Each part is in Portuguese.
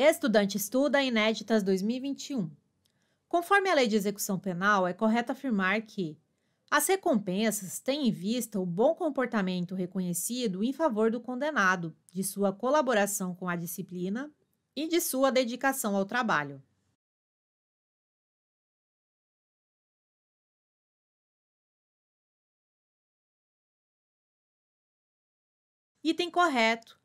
Estudante estuda Inéditas 2021. Conforme a Lei de Execução Penal, é correto afirmar que as recompensas têm em vista o bom comportamento reconhecido em favor do condenado, de sua colaboração com a disciplina e de sua dedicação ao trabalho. Item correto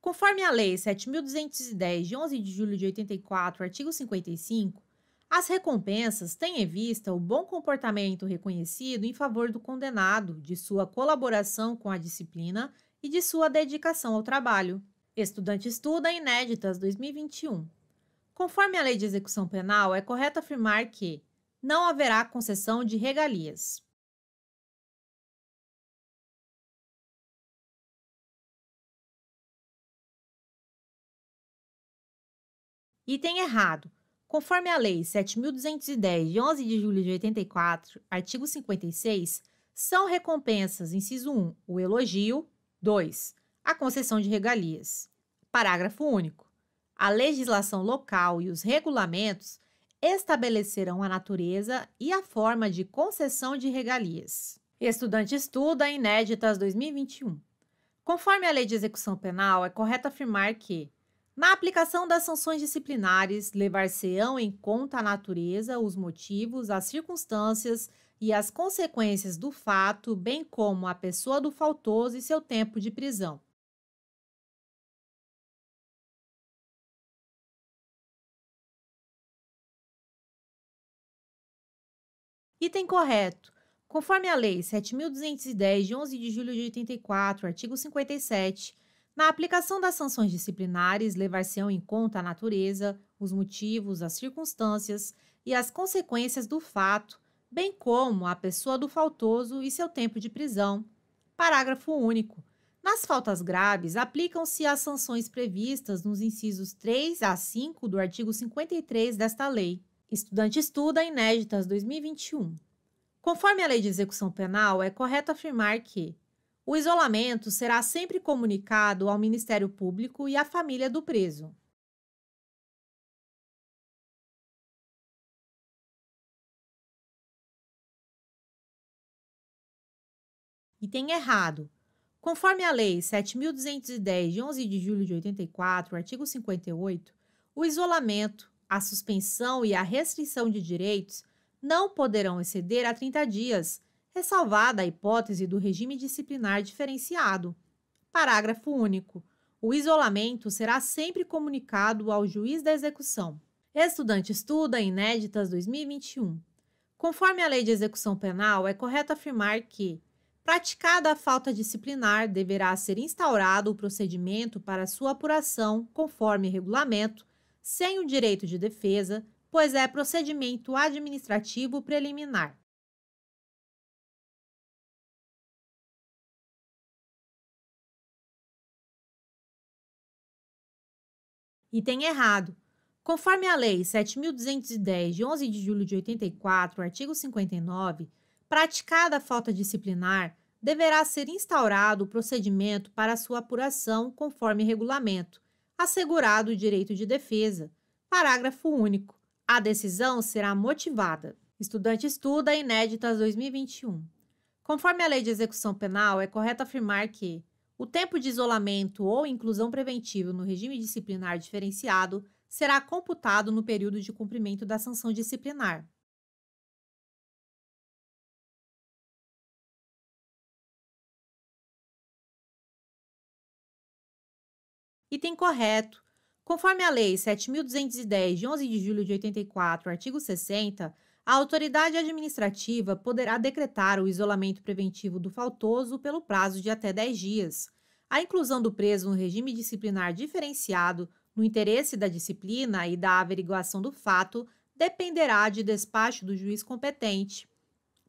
Conforme a Lei 7.210, de 11 de julho de 84, artigo 55, as recompensas têm em vista o bom comportamento reconhecido em favor do condenado, de sua colaboração com a disciplina e de sua dedicação ao trabalho. Estudante Estuda Inéditas 2021. Conforme a Lei de Execução Penal, é correto afirmar que não haverá concessão de regalias. Item errado. Conforme a Lei 7.210, de 11 de julho de 84, artigo 56, são recompensas, inciso 1, o elogio, 2, a concessão de regalias. Parágrafo único. A legislação local e os regulamentos estabelecerão a natureza e a forma de concessão de regalias. Estudante estuda Inéditas 2021. Conforme a Lei de Execução Penal, é correto afirmar que na aplicação das sanções disciplinares, levar-se-ão em conta a natureza, os motivos, as circunstâncias e as consequências do fato, bem como a pessoa do faltoso e seu tempo de prisão. Item correto. Conforme a Lei 7.210, de 11 de julho de 84, artigo 57, na aplicação das sanções disciplinares, levar-se-ão em conta a natureza, os motivos, as circunstâncias e as consequências do fato, bem como a pessoa do faltoso e seu tempo de prisão. Parágrafo único. Nas faltas graves, aplicam-se as sanções previstas nos incisos 3 a 5 do artigo 53 desta lei. Estudante estuda Inéditas 2021. Conforme a Lei de Execução Penal, é correto afirmar que o isolamento será sempre comunicado ao Ministério Público e à família do preso. Item errado. Conforme a Lei 7.210, de 11 de julho de 84, artigo 58, o isolamento, a suspensão e a restrição de direitos não poderão exceder a 30 dias, ressalvada é a hipótese do regime disciplinar diferenciado. Parágrafo único. O isolamento será sempre comunicado ao juiz da execução. Estudante estuda Inéditas 2021. Conforme a Lei de Execução Penal, é correto afirmar que, praticada a falta disciplinar, deverá ser instaurado o procedimento para sua apuração, conforme regulamento, sem o direito de defesa, pois é procedimento administrativo preliminar. Item errado. Conforme a Lei 7.210, de 11 de julho de 84, artigo 59, praticada a falta disciplinar, deverá ser instaurado o procedimento para sua apuração conforme regulamento, assegurado o direito de defesa. Parágrafo único. A decisão será motivada. Estudante estuda Inéditas 2021. Conforme a Lei de Execução Penal, é correto afirmar que o tempo de isolamento ou inclusão preventivo no regime disciplinar diferenciado será computado no período de cumprimento da sanção disciplinar. Item correto. Conforme a Lei 7.210, de 11 de julho de 84, artigo 60, a autoridade administrativa poderá decretar o isolamento preventivo do faltoso pelo prazo de até 10 dias, a inclusão do preso no regime disciplinar diferenciado, no interesse da disciplina e da averiguação do fato, dependerá de despacho do juiz competente.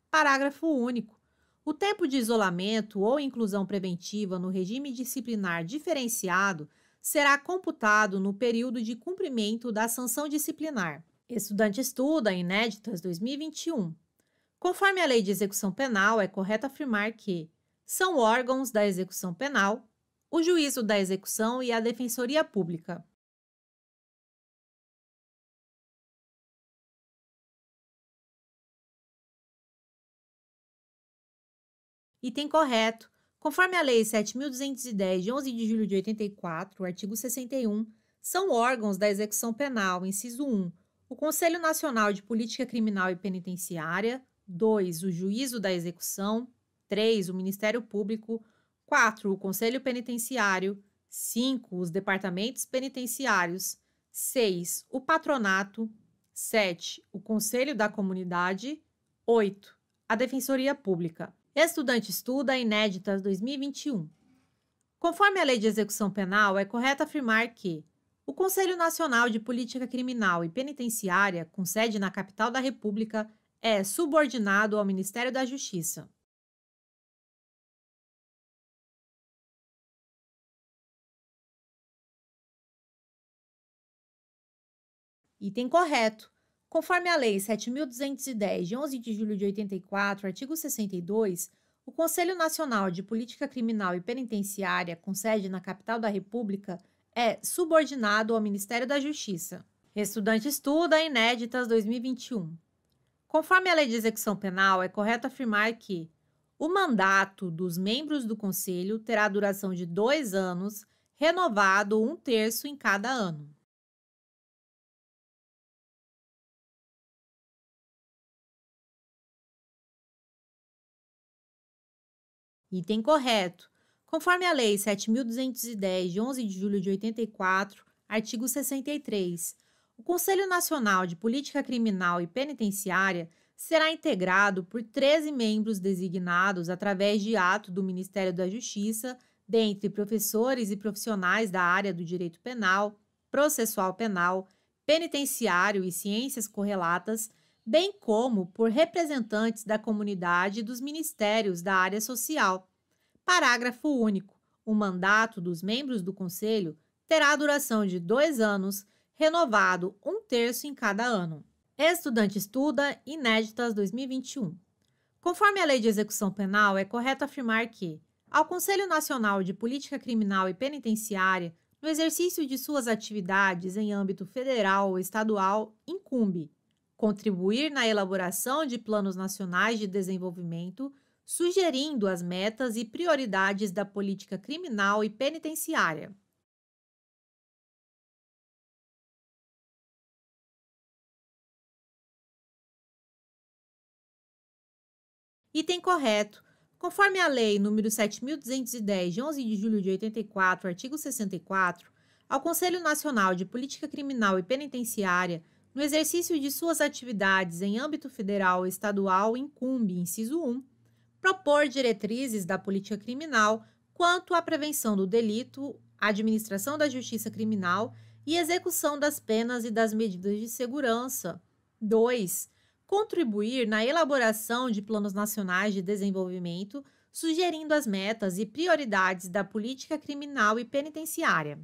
Parágrafo único. O tempo de isolamento ou inclusão preventiva no regime disciplinar diferenciado será computado no período de cumprimento da sanção disciplinar. Estudante estuda Inéditas 2021. Conforme a Lei de Execução Penal, é correto afirmar que são órgãos da execução penal o juízo da execução e a defensoria pública. Item correto. Conforme a Lei 7.210, de 11 de julho de 84, artigo 61, são órgãos da execução penal, inciso 1, o Conselho Nacional de Política Criminal e Penitenciária, 2, o Juízo da Execução, 3, o Ministério Público, 4. O Conselho Penitenciário. 5. Os departamentos penitenciários. 6. O patronato. 7. O Conselho da Comunidade. 8. A Defensoria Pública. Estudante estuda Inéditas 2021. Conforme a Lei de Execução Penal, é correto afirmar que o Conselho Nacional de Política Criminal e Penitenciária, com sede na capital da República, é subordinado ao Ministério da Justiça. Item correto. Conforme a Lei 7.210, de 11 de julho de 84, artigo 62, o Conselho Nacional de Política Criminal e Penitenciária, com sede na capital da República, é subordinado ao Ministério da Justiça. Estudante estuda Inéditas 2021. Conforme a Lei de Execução Penal, é correto afirmar que o mandato dos membros do Conselho terá duração de dois anos, renovado um terço em cada ano. Item correto. Conforme a Lei 7.210, de 11 de julho de 84, artigo 63, o Conselho Nacional de Política Criminal e Penitenciária será integrado por 13 membros designados através de ato do Ministério da Justiça, dentre professores e profissionais da área do direito penal, processual penal, penitenciário e ciências correlatas, bem como por representantes da comunidade e dos ministérios da área social. Parágrafo único. O mandato dos membros do Conselho terá duração de dois anos, renovado um terço em cada ano. Estudante Estuda, Inéditas 2021. Conforme a Lei de Execução Penal, é correto afirmar que, ao Conselho Nacional de Política Criminal e Penitenciária, no exercício de suas atividades em âmbito federal ou estadual, incumbe contribuir na elaboração de planos nacionais de desenvolvimento, sugerindo as metas e prioridades da política criminal e penitenciária. Item correto. Conforme a Lei nº 7.210, de 11 de julho de 84, artigo 64, ao Conselho Nacional de Política Criminal e Penitenciária no exercício de suas atividades em âmbito federal e estadual, incumbe, inciso 1, propor diretrizes da política criminal quanto à prevenção do delito, administração da justiça criminal e execução das penas e das medidas de segurança. 2. Contribuir na elaboração de planos nacionais de desenvolvimento, sugerindo as metas e prioridades da política criminal e penitenciária.